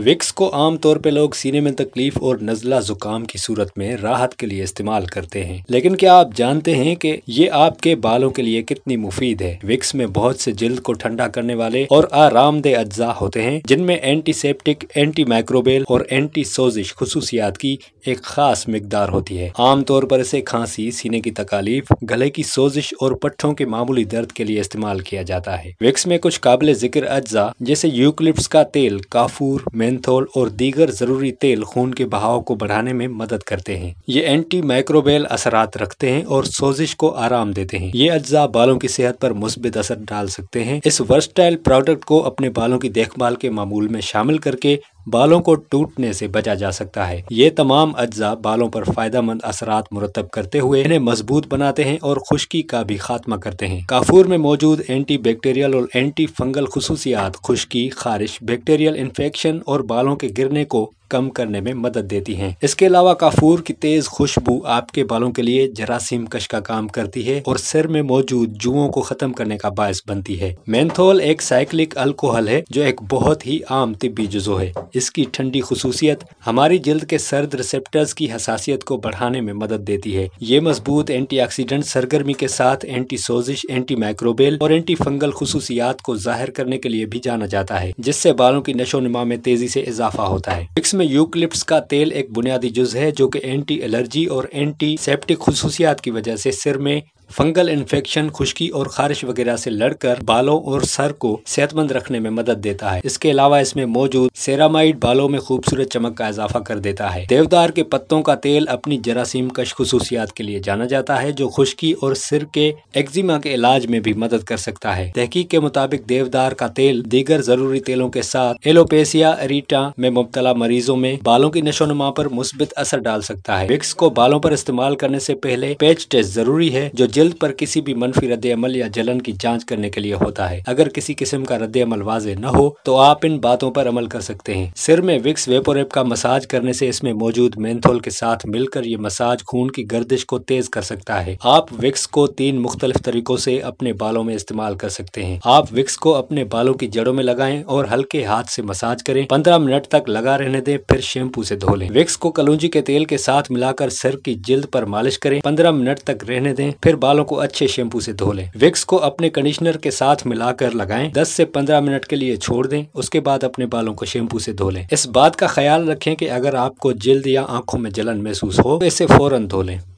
Vicks को आमतौर पर लोग सीने में तकलीफ और नज़ला ज़ुकाम की सूरत में राहत के लिए इस्तेमाल करते हैं लेकिन क्या आप जानते हैं कि ये आपके बालों के लिए कितनी मुफीद है विक्स में बहुत से जल्द को ठंडा करने वाले और आरामदेह अज्जा होते हैं जिनमें एंटीसेप्टिक एंटी माइक्रोबेल और एंटी सोजिश खसूसियात की एक खास मकदार होती है आमतौर पर इसे खांसी सीने की तकालीफ गले की सोजिश और पट्ठों के मामूली दर्द के लिए इस्तेमाल किया जाता है विक्स में कुछ काबिल जिक्र अज्जा जैसे यूकलिप्स का तेल काफूर मेंथोल और दीगर ज़रूरी तेल खून के बहाव को बढ़ाने में मदद करते हैं ये एंटी माइक्रोबेल असरात रखते हैं और सोजिश को आराम देते हैं ये अज्जा बालों की सेहत पर मुस्बित असर डाल सकते हैं इस वर्सटाइल प्रोडक्ट को अपने बालों की देखभाल के मामूल में शामिल करके बालों को टूटने से बचा जा सकता है ये तमाम अज्जा बालों पर फायदा मंद असरात मुरतब करते हुए इन्हें मजबूत बनाते हैं और खुश्की का भी खात्मा करते हैं काफूर में मौजूद एंटी बैक्टीरियल और एंटी फंगल खसूसियात खुश्की खारिश बैक्टीरियल इन्फेक्शन और बालों के गिरने को कम करने में मदद देती हैं इसके अलावा काफूर की तेज खुशबू आपके बालों के लिए जरासीम कश का काम करती है और सिर में मौजूद जुओं को खत्म करने का बायस बनती है मैंथोल एक साइक्लिक अल्कोहल है जो एक बहुत ही आम तिब्बी जुजो है इसकी ठंडी खसूसियत हमारी जल्द के सर्द रिसेप्टर्स की हसासियत को बढ़ाने में मदद देती है ये मजबूत एंटी ऑक्सीडेंट सरगर्मी के साथ एंटी सोजिश एंटी माइक्रोबेल और एंटी फंगल खसूसियात को जाहिर करने के लिए भी जाना जाता है जिससे बालों की नशो में तेजी से इजाफा होता है मिक्स में यूकलिप्स का तेल एक बुनियादी जुज है जो की एंटी एलर्जी और एंटी सेप्टिक खसूसियात की वजह से सिर में फंगल इन्फेक्शन खुश्की और खारिश वगैरह से लड़कर बालों और सर को सेहतमंद रखने में मदद देता है इसके अलावा इसमें मौजूद सेरामाइड बालों में खूबसूरत चमक का इजाफा कर देता है देवदार के पत्तों का तेल अपनी जरासीम कश खसूसियात के लिए जाना जाता है जो खुश्की और सिर के एक्जिमा के इलाज में भी मदद कर सकता है तहकीक के मुताबिक देवदार का तेल दीगर जरूरी तेलों के साथ एलोपेसिया एरिटा में मुबतला मरीजों में बालों की नशोनमा पर मुस्बित असर डाल सकता है विक्स को बालों पर इस्तेमाल करने से पहले पेच टेस्ट जरूरी है जो जल्द पर किसी भी मनफी रद्द अमल या जलन की जांच करने के लिए होता है अगर किसी किस्म का रद्द अमल वाजे न हो तो आप इन बातों पर अमल कर सकते हैं सिर में विक्स वेपोरेप का मसाज करने से इसमें मौजूद मेंथोल के साथ मिलकर ये मसाज खून की गर्दिश को तेज कर सकता है आप विक्स को तीन मुख्तलिफ तरीकों से अपने बालों में इस्तेमाल कर सकते हैं आप विक्स को अपने बालों की जड़ों में लगाएं और हल्के हाथ से मसाज करें पंद्रह मिनट तक लगा रहने दें फिर शैम्पू से धो लें विक्स को कलूंजी के तेल के साथ मिलाकर सिर की जिल्द पर मालिश करें पंद्रह मिनट तक रहने दें फिर बाल बालों को अच्छे शैम्पू से धो लें विक्स को अपने कंडीशनर के साथ मिलाकर लगाएं 10 से 15 मिनट के लिए छोड़ दें उसके बाद अपने बालों को शैम्पू से धो लें इस बात का ख्याल रखें कि अगर आपको जल्द या आंखों में जलन महसूस हो तो इसे फौरन धो लें